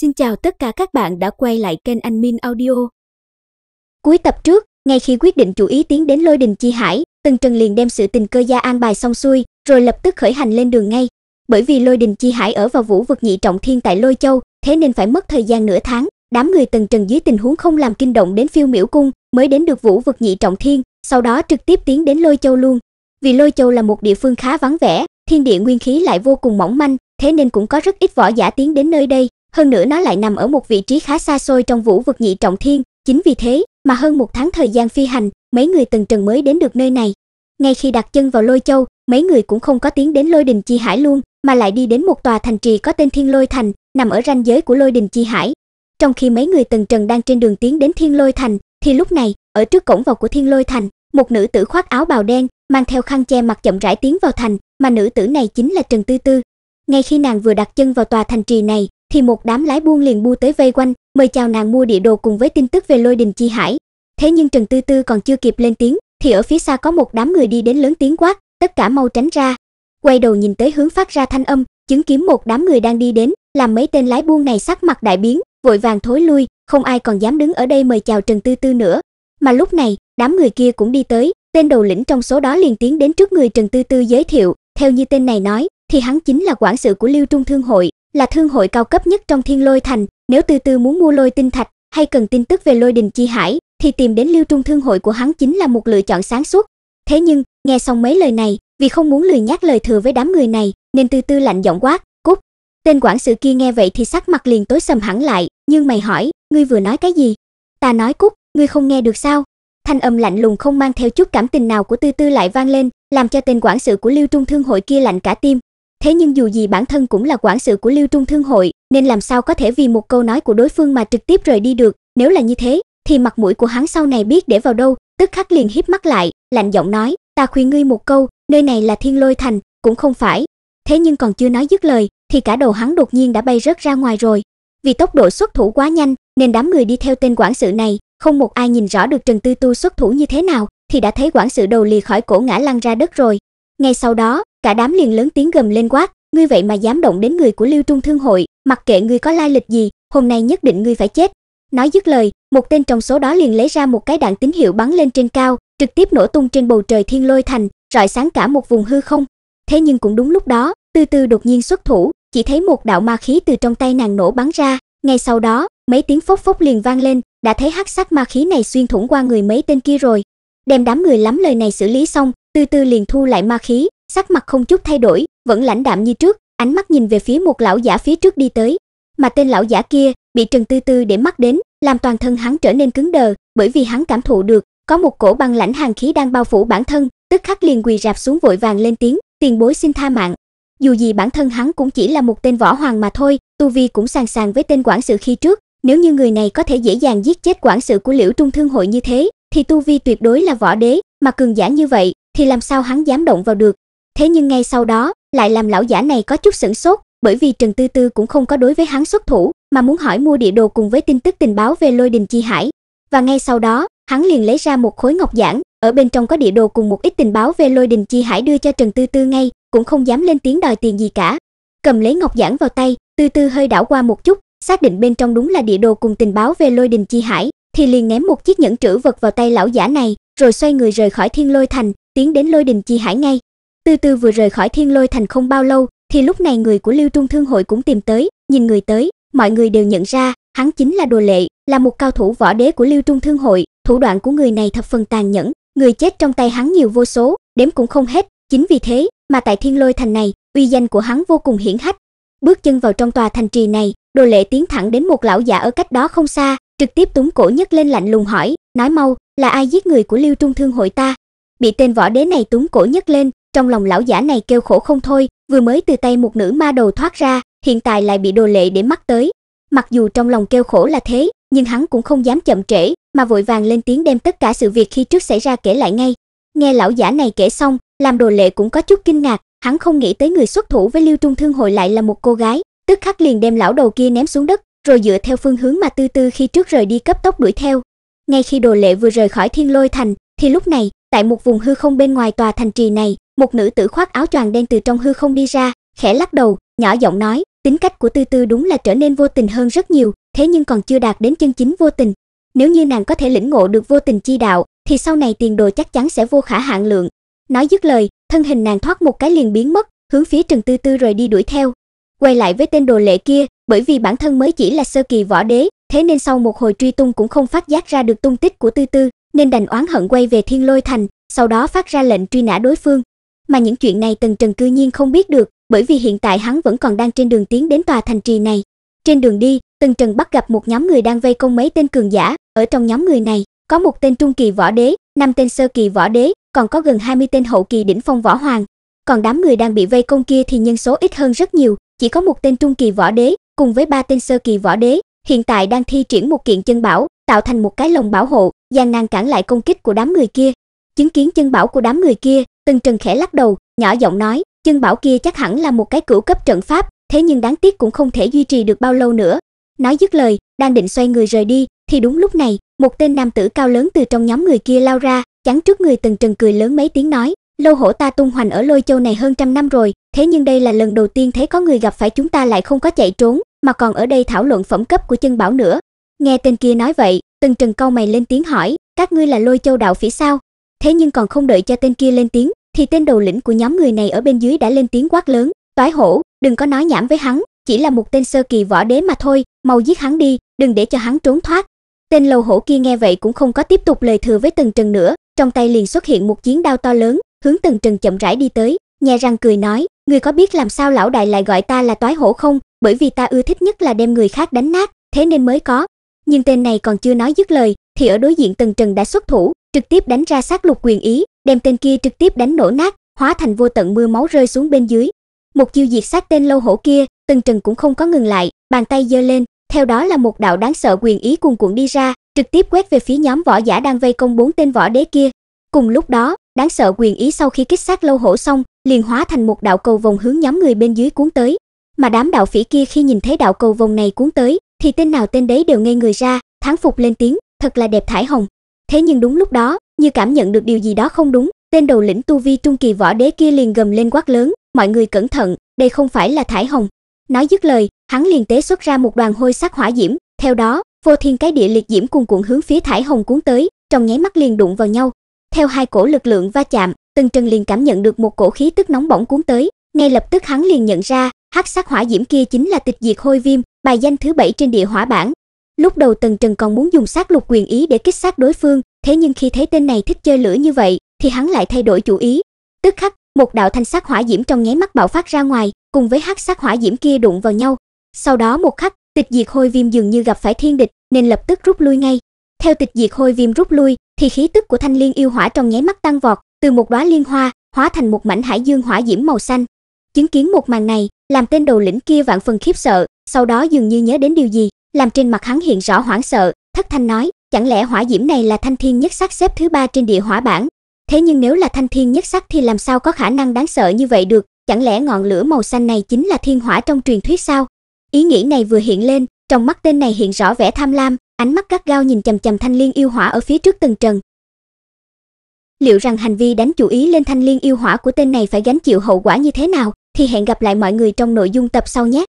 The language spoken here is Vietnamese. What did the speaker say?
Xin chào tất cả các bạn đã quay lại kênh Anh Min Audio. Cuối tập trước, ngay khi quyết định chủ ý tiến đến Lôi Đình Chi Hải, Tần Trần liền đem sự tình cơ gia an bài xong xuôi, rồi lập tức khởi hành lên đường ngay. Bởi vì Lôi Đình Chi Hải ở vào vũ vực nhị trọng thiên tại Lôi Châu, thế nên phải mất thời gian nửa tháng. Đám người Tần Trần dưới tình huống không làm kinh động đến Phiêu miễu cung, mới đến được vũ vực nhị trọng thiên, sau đó trực tiếp tiến đến Lôi Châu luôn. Vì Lôi Châu là một địa phương khá vắng vẻ, thiên địa nguyên khí lại vô cùng mỏng manh, thế nên cũng có rất ít võ giả tiến đến nơi đây, hơn nữa nó lại nằm ở một vị trí khá xa xôi trong vũ vực nhị trọng thiên, chính vì thế mà hơn một tháng thời gian phi hành, mấy người từng trần mới đến được nơi này. Ngay khi đặt chân vào Lôi Châu, mấy người cũng không có tiến đến Lôi Đình Chi Hải luôn, mà lại đi đến một tòa thành trì có tên Thiên Lôi Thành, nằm ở ranh giới của Lôi Đình Chi Hải. Trong khi mấy người từng trần đang trên đường tiến đến Thiên Lôi Thành, thì lúc này, ở trước cổng vào của Thiên Lôi Thành, một nữ tử khoác áo bào đen, mang theo khăn che mặt chậm rãi tiến vào thành, mà nữ tử này chính là Trần Tư Tư. Ngay khi nàng vừa đặt chân vào tòa thành trì này, thì một đám lái buôn liền bu tới vây quanh, mời chào nàng mua địa đồ cùng với tin tức về Lôi Đình Chi Hải. Thế nhưng Trần Tư Tư còn chưa kịp lên tiếng, thì ở phía xa có một đám người đi đến lớn tiếng quát, tất cả mau tránh ra. Quay đầu nhìn tới hướng phát ra thanh âm, chứng kiến một đám người đang đi đến, làm mấy tên lái buôn này sắc mặt đại biến, vội vàng thối lui, không ai còn dám đứng ở đây mời chào Trần Tư Tư nữa. Mà lúc này, đám người kia cũng đi tới, tên đầu lĩnh trong số đó liền tiến đến trước người Trần Tư Tư giới thiệu, theo như tên này nói, thì hắn chính là quản sự của Lưu Trung Thương hội, là thương hội cao cấp nhất trong Thiên Lôi Thành, nếu từ từ muốn mua lôi tinh thạch hay cần tin tức về lôi đình chi hải thì tìm đến Lưu Trung thương hội của hắn chính là một lựa chọn sáng suốt. Thế nhưng, nghe xong mấy lời này, vì không muốn lười nhắc lời thừa với đám người này, nên Tư Tư lạnh giọng quát, "Cút." Tên quản sự kia nghe vậy thì sắc mặt liền tối sầm hẳn lại, nhưng mày hỏi, "Ngươi vừa nói cái gì?" "Ta nói cút, ngươi không nghe được sao?" Thanh âm lạnh lùng không mang theo chút cảm tình nào của Tư Tư lại vang lên, làm cho tên quản sự của Lưu Trung thương hội kia lạnh cả tim, Thế nhưng dù gì bản thân cũng là quản sự của Lưu Trung Thương hội, nên làm sao có thể vì một câu nói của đối phương mà trực tiếp rời đi được, nếu là như thế, thì mặt mũi của hắn sau này biết để vào đâu, tức khắc liền híp mắt lại, lạnh giọng nói, "Ta khuyên ngươi một câu, nơi này là Thiên Lôi Thành, cũng không phải." Thế nhưng còn chưa nói dứt lời, thì cả đầu hắn đột nhiên đã bay rớt ra ngoài rồi. Vì tốc độ xuất thủ quá nhanh, nên đám người đi theo tên quản sự này, không một ai nhìn rõ được Trần Tư Tu xuất thủ như thế nào, thì đã thấy quản sự đầu lì khỏi cổ ngã lăn ra đất rồi. Ngay sau đó, cả đám liền lớn tiếng gầm lên quát, ngươi vậy mà dám động đến người của Lưu Trung Thương hội, mặc kệ ngươi có lai lịch gì, hôm nay nhất định ngươi phải chết. Nói dứt lời, một tên trong số đó liền lấy ra một cái đạn tín hiệu bắn lên trên cao, trực tiếp nổ tung trên bầu trời thiên lôi thành, rọi sáng cả một vùng hư không. Thế nhưng cũng đúng lúc đó, Tư Tư đột nhiên xuất thủ, chỉ thấy một đạo ma khí từ trong tay nàng nổ bắn ra, ngay sau đó, mấy tiếng phốc phốc liền vang lên, đã thấy hắc sắc ma khí này xuyên thủng qua người mấy tên kia rồi, đem đám người lắm lời này xử lý xong từ từ liền thu lại ma khí sắc mặt không chút thay đổi vẫn lãnh đạm như trước ánh mắt nhìn về phía một lão giả phía trước đi tới mà tên lão giả kia bị trần tư tư để mắt đến làm toàn thân hắn trở nên cứng đờ bởi vì hắn cảm thụ được có một cổ băng lãnh hàng khí đang bao phủ bản thân tức khắc liền quỳ rạp xuống vội vàng lên tiếng tiền bối xin tha mạng dù gì bản thân hắn cũng chỉ là một tên võ hoàng mà thôi tu vi cũng sàng sàng với tên quản sự khi trước nếu như người này có thể dễ dàng giết chết quản sự của liễu trung thương hội như thế thì tu vi tuyệt đối là võ đế, mà cường giả như vậy thì làm sao hắn dám động vào được. Thế nhưng ngay sau đó, lại làm lão giả này có chút sửng sốt, bởi vì Trần Tư Tư cũng không có đối với hắn xuất thủ, mà muốn hỏi mua địa đồ cùng với tin tức tình báo về Lôi Đình Chi Hải. Và ngay sau đó, hắn liền lấy ra một khối ngọc giản, ở bên trong có địa đồ cùng một ít tình báo về Lôi Đình Chi Hải đưa cho Trần Tư Tư ngay, cũng không dám lên tiếng đòi tiền gì cả. Cầm lấy ngọc giản vào tay, Tư Tư hơi đảo qua một chút, xác định bên trong đúng là địa đồ cùng tình báo về Lôi Đình Chi Hải, thì liền ném một chiếc nhẫn trữ vật vào tay lão giả này, rồi xoay người rời khỏi Thiên Lôi Thành, tiến đến Lôi Đình Chi Hải ngay. Từ từ vừa rời khỏi Thiên Lôi Thành không bao lâu, thì lúc này người của Lưu Trung Thương hội cũng tìm tới, nhìn người tới, mọi người đều nhận ra, hắn chính là Đồ Lệ, là một cao thủ võ đế của Lưu Trung Thương hội, thủ đoạn của người này thập phần tàn nhẫn, người chết trong tay hắn nhiều vô số, đếm cũng không hết, chính vì thế mà tại Thiên Lôi Thành này, uy danh của hắn vô cùng hiển hách. Bước chân vào trong tòa thành trì này, Đồ Lệ tiến thẳng đến một lão giả ở cách đó không xa, trực tiếp túng cổ nhất lên lạnh lùng hỏi, nói mau, là ai giết người của Lưu Trung Thương hội ta? Bị tên võ đế này túng cổ nhất lên, trong lòng lão giả này kêu khổ không thôi, vừa mới từ tay một nữ ma đầu thoát ra, hiện tại lại bị đồ lệ để mắt tới. Mặc dù trong lòng kêu khổ là thế, nhưng hắn cũng không dám chậm trễ, mà vội vàng lên tiếng đem tất cả sự việc khi trước xảy ra kể lại ngay. Nghe lão giả này kể xong, làm đồ lệ cũng có chút kinh ngạc, hắn không nghĩ tới người xuất thủ với Lưu Trung Thương hội lại là một cô gái, tức khắc liền đem lão đầu kia ném xuống đất, rồi dựa theo phương hướng mà Tư Tư khi trước rời đi cấp tốc đuổi theo. Ngay khi Đồ Lệ vừa rời khỏi Thiên Lôi Thành, thì lúc này, tại một vùng hư không bên ngoài tòa thành trì này, một nữ tử khoác áo choàng đen từ trong hư không đi ra, khẽ lắc đầu, nhỏ giọng nói, tính cách của Tư Tư đúng là trở nên vô tình hơn rất nhiều, thế nhưng còn chưa đạt đến chân chính vô tình. Nếu như nàng có thể lĩnh ngộ được vô tình chi đạo, thì sau này tiền đồ chắc chắn sẽ vô khả hạn lượng. Nói dứt lời, thân hình nàng thoát một cái liền biến mất, hướng phía Trần Tư Tư rời đi đuổi theo. Quay lại với tên đồ lệ kia, bởi vì bản thân mới chỉ là sơ kỳ võ đế, thế nên sau một hồi truy tung cũng không phát giác ra được tung tích của Tư Tư, nên đành oán hận quay về Thiên Lôi Thành, sau đó phát ra lệnh truy nã đối phương. Mà những chuyện này Tần Trần cư nhiên không biết được, bởi vì hiện tại hắn vẫn còn đang trên đường tiến đến tòa thành trì này. Trên đường đi, Tần Trần bắt gặp một nhóm người đang vây công mấy tên cường giả, ở trong nhóm người này có một tên trung kỳ võ đế, năm tên sơ kỳ võ đế, còn có gần 20 tên hậu kỳ đỉnh phong võ hoàng. Còn đám người đang bị vây công kia thì nhân số ít hơn rất nhiều, chỉ có một tên trung kỳ võ đế, cùng với ba tên sơ kỳ võ đế, hiện tại đang thi triển một kiện chân bảo, tạo thành một cái lồng bảo hộ, gian nan cản lại công kích của đám người kia. Chứng kiến chân bảo của đám người kia, tần Trần khẽ lắc đầu, nhỏ giọng nói, chân bảo kia chắc hẳn là một cái cửu cấp trận pháp, thế nhưng đáng tiếc cũng không thể duy trì được bao lâu nữa. Nói dứt lời, đang định xoay người rời đi, thì đúng lúc này, một tên nam tử cao lớn từ trong nhóm người kia lao ra, chắn trước người tần Trần cười lớn mấy tiếng nói, Lâu hổ ta tung hoành ở lôi châu này hơn trăm năm rồi, thế nhưng đây là lần đầu tiên thấy có người gặp phải chúng ta lại không có chạy trốn, mà còn ở đây thảo luận phẩm cấp của chân bảo nữa. Nghe tên kia nói vậy, Tần Trần câu mày lên tiếng hỏi, các ngươi là lôi châu đạo phỉ sao? Thế nhưng còn không đợi cho tên kia lên tiếng, thì tên đầu lĩnh của nhóm người này ở bên dưới đã lên tiếng quát lớn, toái hổ, đừng có nói nhảm với hắn, chỉ là một tên sơ kỳ võ đế mà thôi, mau giết hắn đi, đừng để cho hắn trốn thoát. Tên lâu hổ kia nghe vậy cũng không có tiếp tục lời thừa với Tần Trần nữa, trong tay liền xuất hiện một chiến đao to lớn, hướng từng trần chậm rãi đi tới, nhè răng cười nói, "Ngươi có biết làm sao lão đại lại gọi ta là toái hổ không? Bởi vì ta ưa thích nhất là đem người khác đánh nát, thế nên mới có." Nhưng tên này còn chưa nói dứt lời, thì ở đối diện Tần Trần đã xuất thủ, trực tiếp đánh ra sát lục quyền ý, đem tên kia trực tiếp đánh nổ nát, hóa thành vô tận mưa máu rơi xuống bên dưới. Một chiêu diệt sát tên lâu hổ kia, Tần Trần cũng không có ngừng lại, bàn tay giơ lên, theo đó là một đạo đáng sợ quyền ý cuồn cuộn đi ra, trực tiếp quét về phía nhóm võ giả đang vây công bốn tên võ đế kia, Cùng lúc đó, đáng sợ quyền ý sau khi kích sát lâu hổ xong, liền hóa thành một đạo cầu vòng hướng nhóm người bên dưới cuốn tới. Mà đám đạo phỉ kia khi nhìn thấy đạo cầu vòng này cuốn tới, thì tên nào tên đấy đều ngây người ra, thán phục lên tiếng, thật là đẹp thải hồng. Thế nhưng đúng lúc đó, như cảm nhận được điều gì đó không đúng, tên đầu lĩnh tu vi trung kỳ võ đế kia liền gầm lên quát lớn, mọi người cẩn thận, đây không phải là thải hồng. Nói dứt lời, hắn liền tế xuất ra một đoàn hôi sắc hỏa diễm, theo đó, vô thiên cái địa liệt diễm cuồn cuộn hướng phía thải hồng cuốn tới, trong nháy mắt liền đụng vào nhau, theo hai cổ lực lượng va chạm, Tần Trần liền cảm nhận được một cổ khí tức nóng bỏng cuốn tới, ngay lập tức hắn liền nhận ra, hắc sát hỏa diễm kia chính là Tịch Diệt Hôi Viêm, bài danh thứ bảy trên địa hỏa bảng. Lúc đầu Tần Trần còn muốn dùng sát lục quyền ý để kích sát đối phương, thế nhưng khi thấy tên này thích chơi lửa như vậy, thì hắn lại thay đổi chủ ý. Tức khắc, một đạo thanh sát hỏa diễm trong nháy mắt bạo phát ra ngoài, cùng với hắc sát hỏa diễm kia đụng vào nhau. Sau đó một khắc, Tịch Diệt Hôi Viêm dường như gặp phải thiên địch, nên lập tức rút lui ngay. Theo tịch diệt hôi viêm rút lui, thì khí tức của thanh liên yêu hỏa trong nháy mắt tăng vọt, từ một đóa liên hoa hóa thành một mảnh hải dương hỏa diễm màu xanh. Chứng kiến một màn này, làm tên đầu lĩnh kia vạn phần khiếp sợ, sau đó dường như nhớ đến điều gì, làm trên mặt hắn hiện rõ hoảng sợ, thất thanh nói, chẳng lẽ hỏa diễm này là thanh thiên nhất sắc xếp thứ ba trên địa hỏa bảng? Thế nhưng nếu là thanh thiên nhất sắc thì làm sao có khả năng đáng sợ như vậy được, chẳng lẽ ngọn lửa màu xanh này chính là thiên hỏa trong truyền thuyết sao? Ý nghĩ này vừa hiện lên, trong mắt tên này hiện rõ vẻ tham lam, ánh mắt gắt gao nhìn chằm chằm thanh liên yêu hỏa ở phía trước tầng trần. Liệu rằng hành vi đánh chủ ý lên thanh liên yêu hỏa của tên này phải gánh chịu hậu quả như thế nào thì hẹn gặp lại mọi người trong nội dung tập sau nhé.